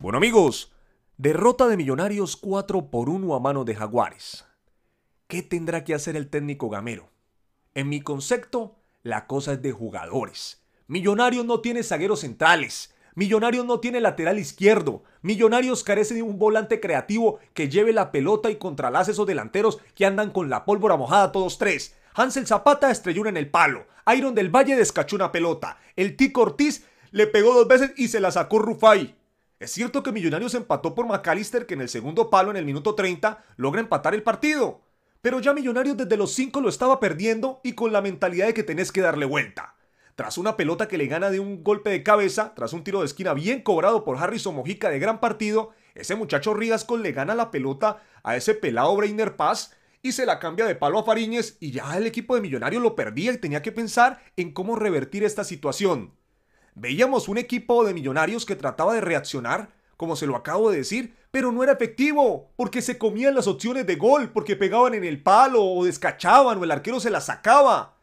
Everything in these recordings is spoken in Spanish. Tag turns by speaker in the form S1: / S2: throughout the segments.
S1: Bueno amigos, derrota de Millonarios 4 por 1 a mano de Jaguares. ¿Qué tendrá que hacer el técnico Gamero? En mi concepto, la cosa es de jugadores. Millonarios no tiene zagueros centrales. Millonarios no tiene lateral izquierdo. Millonarios carece de un volante creativo que lleve la pelota y contralace esos delanteros que andan con la pólvora mojada todos tres. Hansel Zapata estrelló en el palo. Iron del Valle descachó una pelota. El Tico Ortiz le pegó dos veces y se la sacó Rufai. Es cierto que Millonarios empató por McAllister que en el segundo palo en el minuto 30 logra empatar el partido, pero ya Millonarios desde los 5 lo estaba perdiendo y con la mentalidad de que tenés que darle vuelta. Tras una pelota que le gana de un golpe de cabeza, tras un tiro de esquina bien cobrado por Harrison Mojica de gran partido, ese muchacho con le gana la pelota a ese pelado Breiner Paz y se la cambia de palo a Fariñez y ya el equipo de Millonarios lo perdía y tenía que pensar en cómo revertir esta situación. Veíamos un equipo de millonarios que trataba de reaccionar, como se lo acabo de decir, pero no era efectivo, porque se comían las opciones de gol, porque pegaban en el palo o descachaban o el arquero se la sacaba.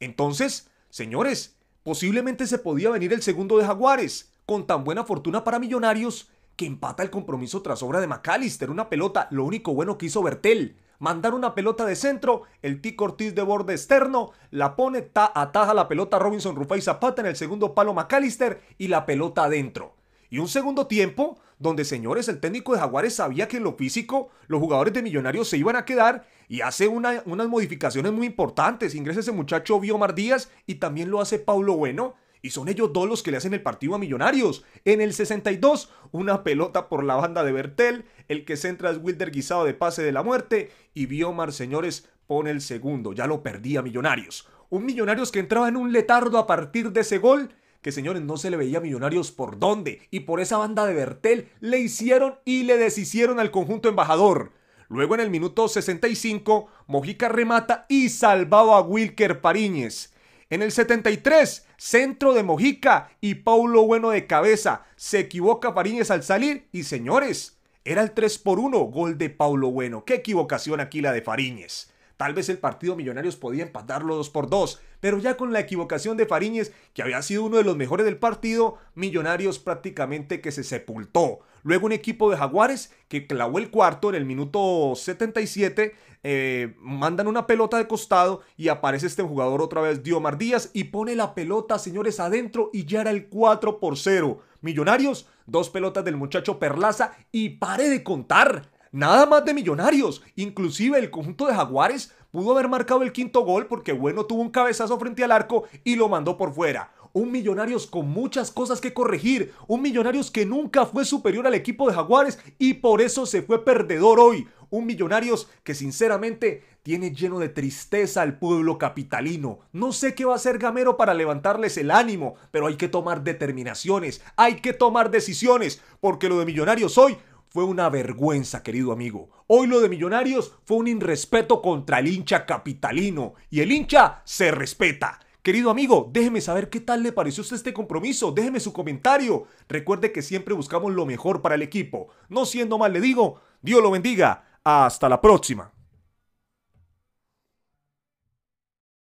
S1: Entonces, señores, posiblemente se podía venir el segundo de Jaguares, con tan buena fortuna para millonarios que empata el compromiso tras obra de McAllister, una pelota, lo único bueno que hizo Bertel, mandar una pelota de centro, el Tico Ortiz de borde externo, la pone, ta, ataja la pelota Robinson Rufai Zapata en el segundo palo McAllister y la pelota adentro. Y un segundo tiempo donde, señores, el técnico de Jaguares sabía que en lo físico los jugadores de Millonarios se iban a quedar y hace unas modificaciones muy importantes. Ingresa ese muchacho Biomar Díaz y también lo hace Paulo Bueno y son ellos dos los que le hacen el partido a Millonarios. En el 62, una pelota por la banda de Bertel, el que centra es Wilder Guisado de pase de la muerte y Biomar Señores pone el segundo. Ya lo perdía Millonarios. Un Millonarios que entraba en un letardo a partir de ese gol que señores no se le veía a Millonarios por dónde y por esa banda de Bertel le hicieron y le deshicieron al conjunto embajador. Luego en el minuto 65, Mojica remata y salvaba a Wilker Pariñez. En el 73, centro de Mojica y Paulo Bueno de cabeza. Se equivoca Fariñez al salir y señores, era el 3 por 1, gol de Paulo Bueno. Qué equivocación aquí la de Fariñez. Tal vez el partido Millonarios podía empatarlo 2 por 2, pero ya con la equivocación de Fariñez, que había sido uno de los mejores del partido, Millonarios prácticamente que se sepultó. Luego un equipo de Jaguares que clavó el cuarto en el minuto 77, eh, mandan una pelota de costado y aparece este jugador otra vez, Diomar Díaz, y pone la pelota, señores, adentro y ya era el 4 por 0. Millonarios, dos pelotas del muchacho Perlaza y pare de contar. Nada más de Millonarios. Inclusive el conjunto de Jaguares pudo haber marcado el quinto gol porque Bueno tuvo un cabezazo frente al arco y lo mandó por fuera. Un Millonarios con muchas cosas que corregir. Un Millonarios que nunca fue superior al equipo de Jaguares y por eso se fue perdedor hoy. Un Millonarios que sinceramente tiene lleno de tristeza al pueblo capitalino. No sé qué va a hacer Gamero para levantarles el ánimo, pero hay que tomar determinaciones, hay que tomar decisiones, porque lo de Millonarios hoy fue una vergüenza, querido amigo. Hoy lo de Millonarios fue un irrespeto contra el hincha capitalino y el hincha se respeta. Querido amigo, déjeme saber qué tal le pareció a usted este compromiso, déjeme su comentario. Recuerde que siempre buscamos lo mejor para el equipo. No siendo mal, le digo, Dios lo bendiga. Hasta la próxima.